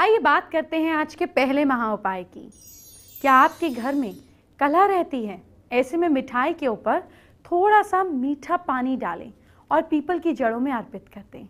आइए बात करते हैं आज के पहले महा उपाय की क्या आपके घर में कला रहती है ऐसे में मिठाई के ऊपर थोड़ा सा मीठा पानी डालें और पीपल की जड़ों में अर्पित कर दें